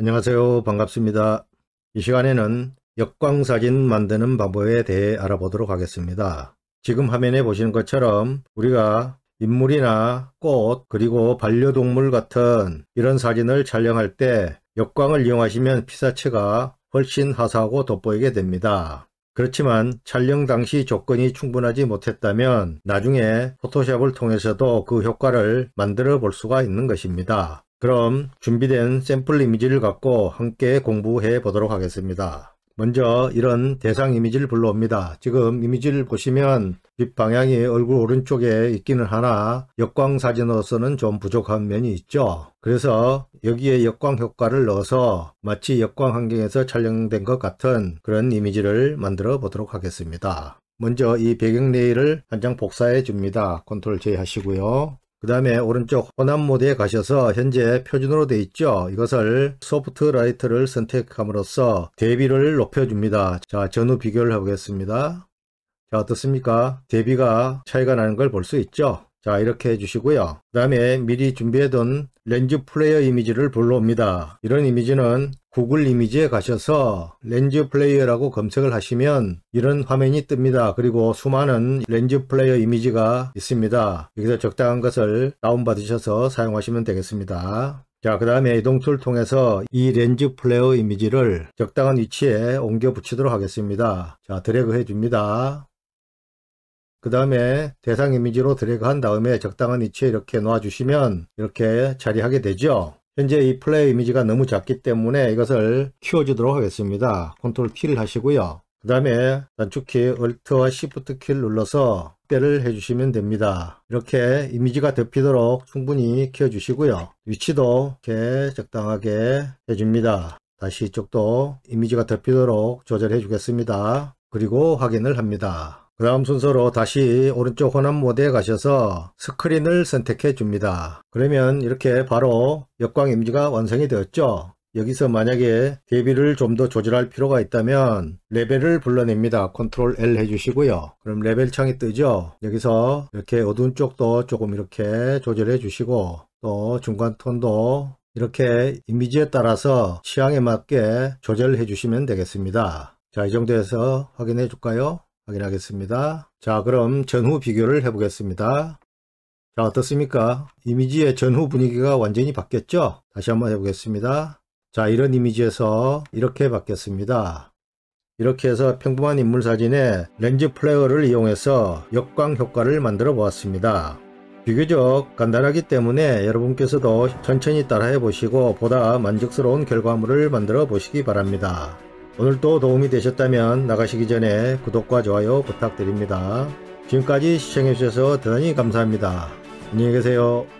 안녕하세요 반갑습니다 이 시간에는 역광사진 만드는 방법에 대해 알아보도록 하겠습니다 지금 화면에 보시는 것처럼 우리가 인물이나 꽃 그리고 반려동물 같은 이런 사진을 촬영할 때 역광을 이용하시면 피사체가 훨씬 하사하고 돋보이게 됩니다 그렇지만 촬영 당시 조건이 충분하지 못했다면 나중에 포토샵을 통해서도 그 효과를 만들어 볼 수가 있는 것입니다 그럼 준비된 샘플 이미지를 갖고 함께 공부해 보도록 하겠습니다. 먼저 이런 대상 이미지를 불러옵니다. 지금 이미지를 보시면 빛 방향이 얼굴 오른쪽에 있기는 하나 역광 사진으로서는 좀 부족한 면이 있죠. 그래서 여기에 역광 효과를 넣어서 마치 역광 환경에서 촬영된 것 같은 그런 이미지를 만들어 보도록 하겠습니다. 먼저 이 배경 레일을한 장 복사해 줍니다. 컨트롤 J 하시고요. 그 다음에 오른쪽 혼합 모드에 가셔서 현재 표준으로 되어 있죠. 이것을 소프트 라이트를 선택함으로써 대비를 높여줍니다. 자 전후 비교를 해보겠습니다. 자 어떻습니까? 대비가 차이가 나는 걸 볼 수 있죠. 자 이렇게 해주시고요 그 다음에 미리 준비해둔 렌즈 플레이어 이미지를 불러옵니다 이런 이미지는 구글 이미지에 가셔서 렌즈 플레이어라고 검색을 하시면 이런 화면이 뜹니다 그리고 수많은 렌즈 플레이어 이미지가 있습니다 여기서 적당한 것을 다운받으셔서 사용하시면 되겠습니다 자, 그 다음에 이동툴 통해서 이 렌즈 플레어 이미지를 적당한 위치에 옮겨 붙이도록 하겠습니다. 자, 드래그 해줍니다. 그 다음에 대상 이미지로 드래그한 다음에 적당한 위치에 이렇게 놓아주시면 이렇게 자리하게 되죠. 현재 이 플레이 이미지가 너무 작기 때문에 이것을 키워주도록 하겠습니다. 컨트롤 키를 하시고요. 그 다음에 단축키 Alt와 Shift 키를 눌러서 확대를 해주시면 됩니다. 이렇게 이미지가 덮이도록 충분히 키워주시고요. 위치도 이렇게 적당하게 해줍니다. 다시 이쪽도 이미지가 덮이도록 조절해 주겠습니다. 그리고 확인을 합니다. 그 다음 순서로 다시 오른쪽 호남 모드에 가셔서 스크린을 선택해 줍니다. 그러면 이렇게 바로 역광 임지가 완성이 되었죠. 여기서 만약에 대비를 좀 더 조절할 필요가 있다면 레벨을 불러냅니다. 컨트롤 L 해주시고요. 그럼 레벨 창이 뜨죠. 여기서 이렇게 어두운 쪽도 조금 이렇게 조절해 주시고 또 중간 톤도 이렇게 이미지에 따라서 취향에 맞게 조절해 주시면 되겠습니다. 자, 이 정도에서 확인해 줄까요? 확인하겠습니다. 자 그럼 전후 비교를 해보겠습니다. 자 어떻습니까? 이미지의 전후 분위기가 완전히 바뀌었죠? 다시 한번 해보겠습니다. 자 이런 이미지에서 이렇게 바뀌었습니다. 이렇게 해서 평범한 인물 사진에 렌즈 플레어를 이용해서 역광 효과를 만들어 보았습니다. 비교적 간단하기 때문에 여러분께서도 천천히 따라해 보시고 보다 만족스러운 결과물을 만들어 보시기 바랍니다. 오늘도 도움이 되셨다면 나가시기 전에 구독과 좋아요 부탁드립니다. 지금까지 시청해주셔서 대단히 감사합니다. 안녕히 계세요.